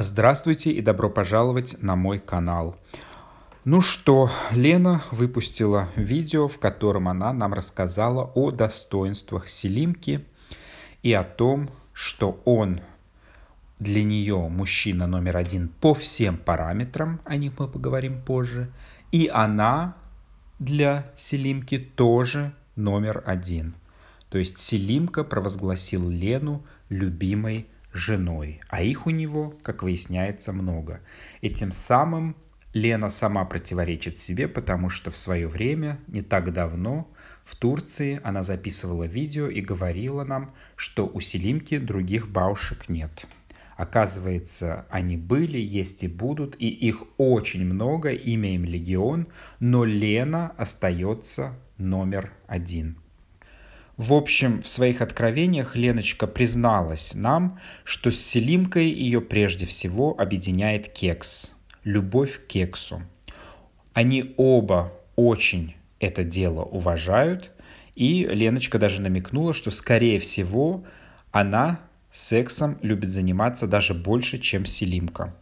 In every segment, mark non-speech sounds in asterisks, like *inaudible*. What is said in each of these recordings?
Здравствуйте и добро пожаловать на мой канал. Ну что, Лена выпустила видео, в котором она нам рассказала о достоинствах Селимки и о том, что он для нее мужчина номер один по всем параметрам, о них мы поговорим позже, и она для Селимки тоже номер один. То есть Селимка провозгласил Лену любимой женой, а их у него, как выясняется, много. И тем самым Лена сама противоречит себе, потому что в свое время, не так давно, в Турции она записывала видео и говорила нам, что у Селимки других баушек нет. Оказывается, они были, есть и будут, и их очень много, имеем легион, но Лена остается номер один. В общем, в своих откровениях Леночка призналась нам, что с Селимкой ее прежде всего объединяет кекс. Любовь к кексу. Они оба очень это дело уважают, и Леночка даже намекнула, что, скорее всего, она сексом любит заниматься даже больше, чем Селимка.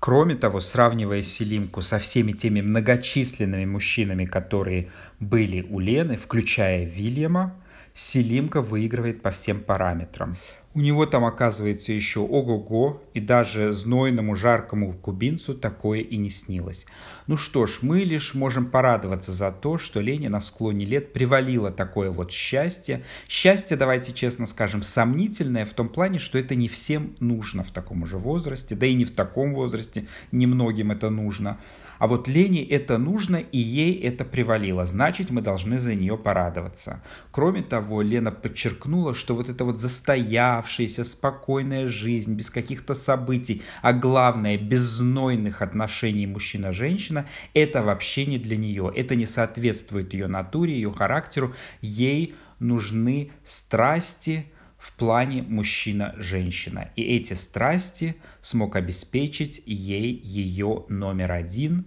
Кроме того, сравнивая Селимку со всеми теми многочисленными мужчинами, которые были у Лены, включая Вильяма, Селимка выигрывает по всем параметрам. У него там оказывается еще ого-го, и даже знойному жаркому кубинцу такое и не снилось. Ну что ж, мы лишь можем порадоваться за то, что Лене на склоне лет привалило такое вот счастье. Счастье, давайте честно скажем, сомнительное в том плане, что это не всем нужно в таком же возрасте, да и не в таком возрасте, немногим это нужно. А вот Лене это нужно, и ей это привалило. Значит, мы должны за нее порадоваться. Кроме того, Лена подчеркнула, что вот эта вот застоявшаяся, спокойная жизнь, без каких-то событий, а главное, без знойных отношений мужчина-женщина, это вообще не для нее. Это не соответствует ее натуре, ее характеру. Ей нужны страсти, в плане мужчина-женщина. И эти страсти смог обеспечить ей ее номер один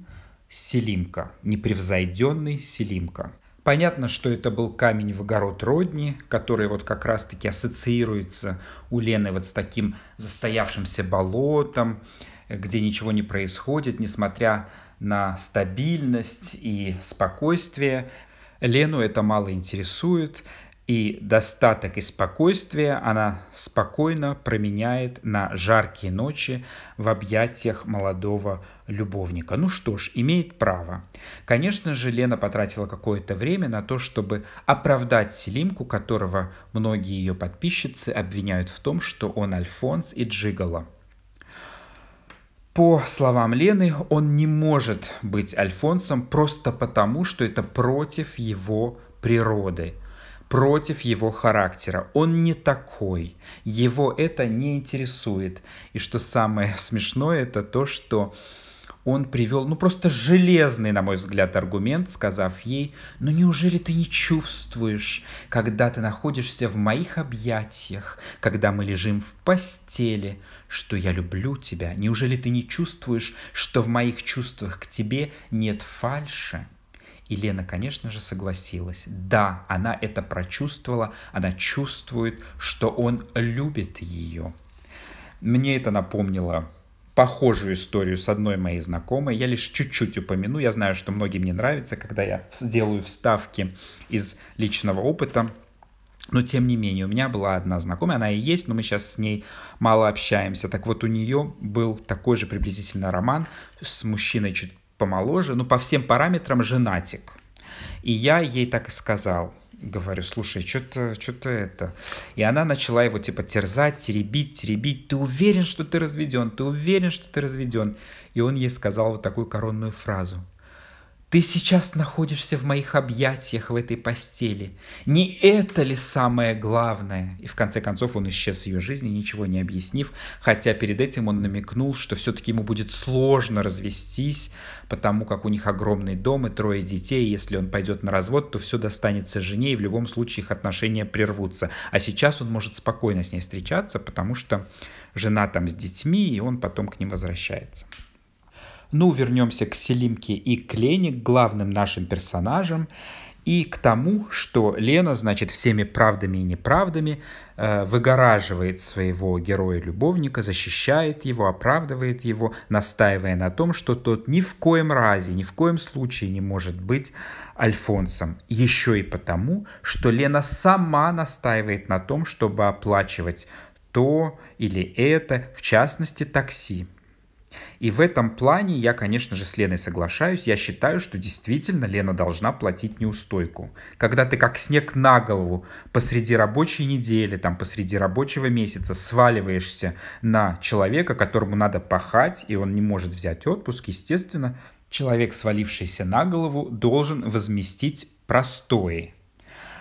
Селимка, непревзойденный Селимка. Понятно, что это был камень в огород Родни, который вот как раз-таки ассоциируется у Лены вот с таким застоявшимся болотом, где ничего не происходит, несмотря на стабильность и спокойствие. Лену это мало интересует, и достаток и спокойствие она спокойно променяет на жаркие ночи в объятиях молодого любовника. Ну что ж, имеет право. Конечно же, Лена потратила какое-то время на то, чтобы оправдать Селимку, которого многие ее подписчицы обвиняют в том, что он Альфонс и Джигала. По словам Лены, он не может быть Альфонсом просто потому, что это против его природы – против его характера. Он не такой. Его это не интересует. И что самое *laughs* смешное, это то, что он привел, ну просто железный, на мой взгляд, аргумент, сказав ей, ну неужели ты не чувствуешь, когда ты находишься в моих объятиях, когда мы лежим в постели, что я люблю тебя? Неужели ты не чувствуешь, что в моих чувствах к тебе нет фальши? И Лена, конечно же, согласилась. Да, она это прочувствовала, она чувствует, что он любит ее. Мне это напомнило похожую историю с одной моей знакомой. Я лишь чуть-чуть упомяну. Я знаю, что многим не нравится, когда я сделаю вставки из личного опыта. Но тем не менее, у меня была одна знакомая, она и есть, но мы сейчас с ней мало общаемся. Так вот, у нее был такой же приблизительно роман с мужчиной чуть помоложе, ну, по всем параметрам женатик. И я ей так и сказал. Говорю, слушай, что-то что это. И она начала его типа терзать, теребить, теребить. Ты уверен, что ты разведен? Ты уверен, что ты разведен? И он ей сказал вот такую коронную фразу – ты сейчас находишься в моих объятиях в этой постели. Не это ли самое главное? И в конце концов он исчез ее жизни, ничего не объяснив, хотя перед этим он намекнул, что все-таки ему будет сложно развестись, потому как у них огромный дом и трое детей, и если он пойдет на развод, то все достанется жене, и в любом случае их отношения прервутся. А сейчас он может спокойно с ней встречаться, потому что жена там с детьми, и он потом к ним возвращается. Ну, вернемся к Селимке и Клене, главным нашим персонажам, и к тому, что Лена, значит, всеми правдами и неправдами э, выгораживает своего героя-любовника, защищает его, оправдывает его, настаивая на том, что тот ни в коем разе, ни в коем случае не может быть Альфонсом. Еще и потому, что Лена сама настаивает на том, чтобы оплачивать то или это, в частности, такси. И в этом плане я, конечно же, с Леной соглашаюсь. Я считаю, что действительно Лена должна платить неустойку. Когда ты как снег на голову посреди рабочей недели, там посреди рабочего месяца сваливаешься на человека, которому надо пахать, и он не может взять отпуск, естественно, человек, свалившийся на голову, должен возместить простои,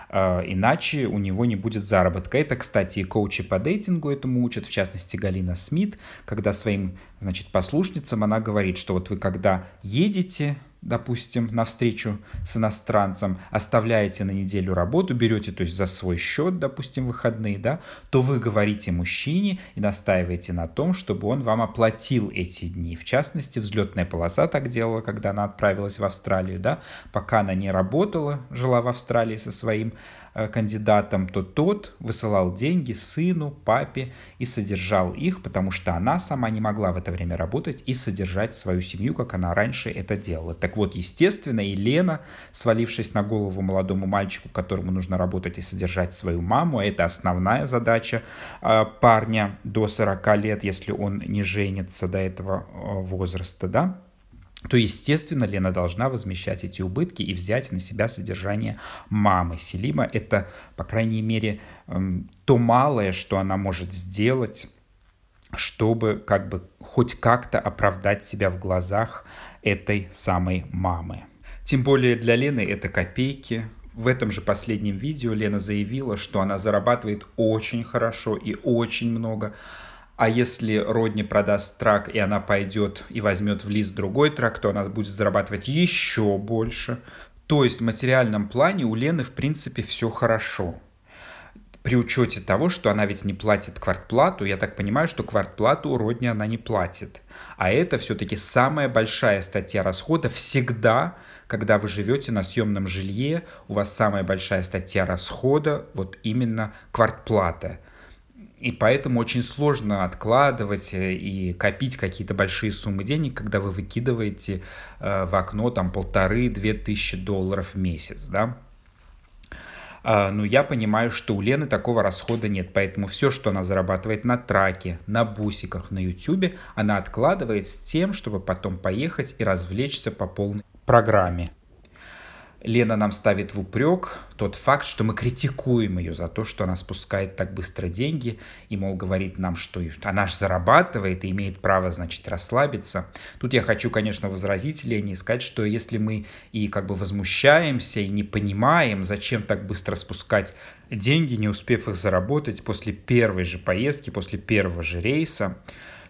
а, иначе у него не будет заработка. Это, кстати, и коучи по дейтингу этому учат, в частности, Галина Смит, когда своим, значит, послушницам она говорит, что вот вы когда едете допустим, на встречу с иностранцем, оставляете на неделю работу, берете, то есть за свой счет, допустим, выходные, да, то вы говорите мужчине и настаиваете на том, чтобы он вам оплатил эти дни. В частности, взлетная полоса так делала, когда она отправилась в Австралию, да, пока она не работала, жила в Австралии со своим э, кандидатом, то тот высылал деньги сыну, папе и содержал их, потому что она сама не могла в это время работать и содержать свою семью, как она раньше это делала. Так вот, естественно, Елена, свалившись на голову молодому мальчику, которому нужно работать и содержать свою маму, это основная задача а, парня до 40 лет, если он не женится до этого а, возраста, да, то, естественно, Лена должна возмещать эти убытки и взять на себя содержание мамы Селима. Это, по крайней мере, эм, то малое, что она может сделать, чтобы как бы хоть как-то оправдать себя в глазах этой самой мамы. Тем более для Лены это копейки. В этом же последнем видео Лена заявила, что она зарабатывает очень хорошо и очень много. А если Родни продаст трак, и она пойдет и возьмет в лист другой трак, то она будет зарабатывать еще больше. То есть в материальном плане у Лены, в принципе, все хорошо при учете того, что она ведь не платит квартплату, я так понимаю, что квартплату родня она не платит. А это все-таки самая большая статья расхода всегда, когда вы живете на съемном жилье, у вас самая большая статья расхода, вот именно квартплата. И поэтому очень сложно откладывать э, и копить какие-то большие суммы денег, когда вы выкидываете э, в окно там полторы-две тысячи долларов в месяц, да. А, но ну, я понимаю, что у Лены такого расхода нет, поэтому все, что она зарабатывает на траке, на бусиках, на ютюбе, она откладывает с тем, чтобы потом поехать и развлечься по полной программе. Лена нам ставит в упрек тот факт, что мы критикуем ее за то, что она спускает так быстро деньги и, мол, говорит нам, что она же зарабатывает и имеет право, значит, расслабиться. Тут я хочу, конечно, возразить Лене и сказать, что если мы и как бы возмущаемся, и не понимаем, зачем так быстро спускать деньги, не успев их заработать после первой же поездки, после первого же рейса,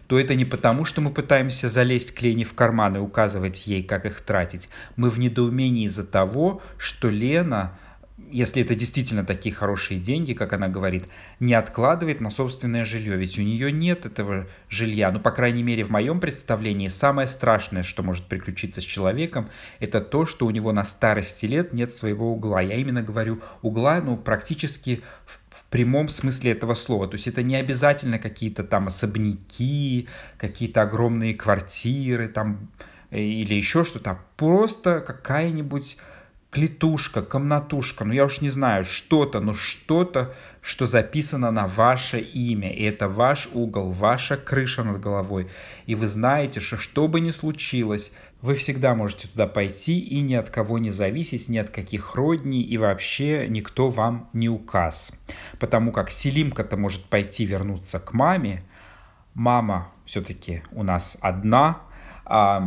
то это не потому, что мы пытаемся залезть к Лене в карман и указывать ей, как их тратить. Мы в недоумении из-за того, что Лена если это действительно такие хорошие деньги, как она говорит, не откладывает на собственное жилье, ведь у нее нет этого жилья. Ну, по крайней мере, в моем представлении самое страшное, что может приключиться с человеком, это то, что у него на старости лет нет своего угла. Я именно говорю угла, ну, практически в, в прямом смысле этого слова. То есть это не обязательно какие-то там особняки, какие-то огромные квартиры там э, или еще что-то, а просто какая-нибудь клетушка, комнатушка, ну я уж не знаю, что-то, но что-то, что записано на ваше имя. И это ваш угол, ваша крыша над головой. И вы знаете, что что бы ни случилось, вы всегда можете туда пойти и ни от кого не зависеть, ни от каких родней, и вообще никто вам не указ. Потому как Селимка-то может пойти вернуться к маме, мама все-таки у нас одна, а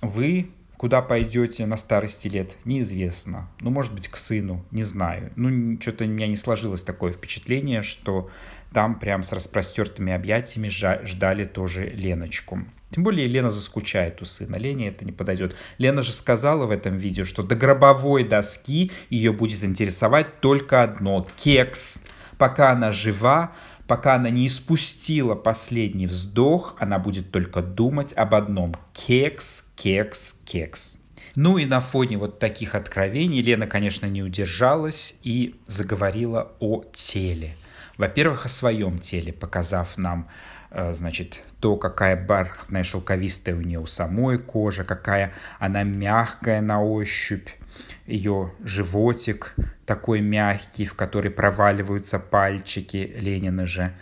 вы Куда пойдете на старости лет, неизвестно. Ну, может быть, к сыну, не знаю. Ну, что-то у меня не сложилось такое впечатление, что там прям с распростертыми объятиями ждали тоже Леночку. Тем более Лена заскучает у сына. Лене это не подойдет. Лена же сказала в этом видео, что до гробовой доски ее будет интересовать только одно – кекс. Пока она жива, Пока она не испустила последний вздох, она будет только думать об одном – кекс, кекс, кекс. Ну и на фоне вот таких откровений Лена, конечно, не удержалась и заговорила о теле. Во-первых, о своем теле, показав нам, э, значит, то, какая бархатная шелковистая у нее у самой кожа, какая она мягкая на ощупь, ее животик такой мягкий, в который проваливаются пальчики Ленина же.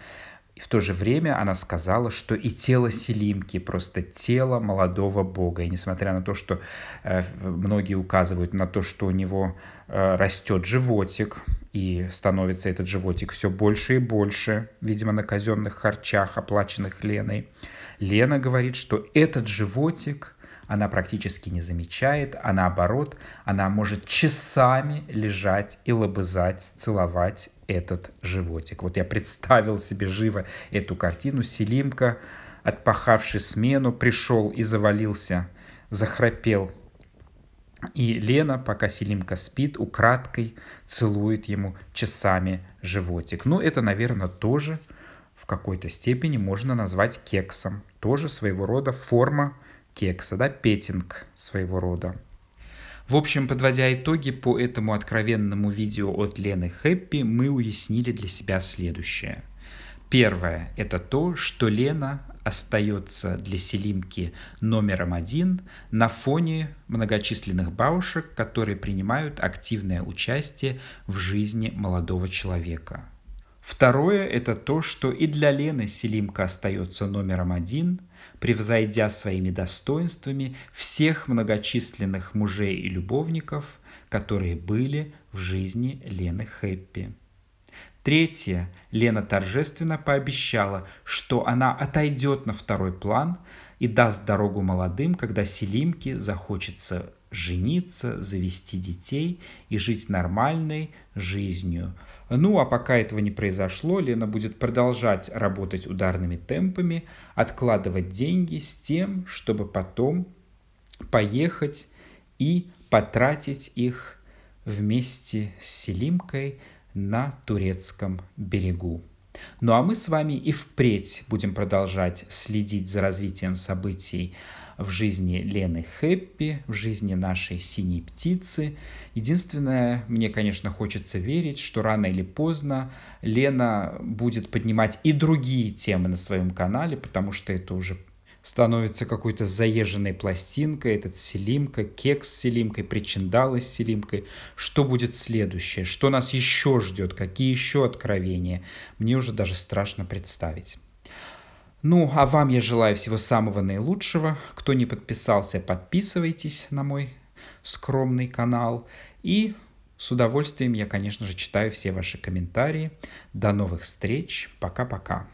И в то же время она сказала, что и тело Селимки просто тело молодого бога. И несмотря на то, что э, многие указывают на то, что у него э, растет животик, и становится этот животик все больше и больше, видимо, на казенных харчах, оплаченных Леной, Лена говорит, что этот животик – она практически не замечает, а наоборот, она может часами лежать и лобызать, целовать этот животик. Вот я представил себе живо эту картину. Селимка, отпахавший смену, пришел и завалился, захрапел. И Лена, пока Селимка спит, украдкой целует ему часами животик. Ну, это, наверное, тоже в какой-то степени можно назвать кексом. Тоже своего рода форма кекса, да, петинг своего рода. В общем, подводя итоги по этому откровенному видео от Лены Хэппи, мы уяснили для себя следующее. Первое – это то, что Лена остается для Селимки номером один на фоне многочисленных бабушек, которые принимают активное участие в жизни молодого человека – Второе – это то, что и для Лены Селимка остается номером один, превзойдя своими достоинствами всех многочисленных мужей и любовников, которые были в жизни Лены Хэппи. Третье. Лена торжественно пообещала, что она отойдет на второй план и даст дорогу молодым, когда Селимке захочется жениться, завести детей и жить нормальной жизнью. Ну а пока этого не произошло, Лена будет продолжать работать ударными темпами, откладывать деньги с тем, чтобы потом поехать и потратить их вместе с Селимкой – на турецком берегу. Ну а мы с вами и впредь будем продолжать следить за развитием событий в жизни Лены Хэппи, в жизни нашей синей птицы. Единственное, мне, конечно, хочется верить, что рано или поздно Лена будет поднимать и другие темы на своем канале, потому что это уже становится какой-то заезженной пластинкой, этот селимка, кекс с селимкой, причиндалы с селимкой. Что будет следующее? Что нас еще ждет? Какие еще откровения? Мне уже даже страшно представить. Ну, а вам я желаю всего самого наилучшего. Кто не подписался, подписывайтесь на мой скромный канал. И с удовольствием я, конечно же, читаю все ваши комментарии. До новых встреч. Пока-пока.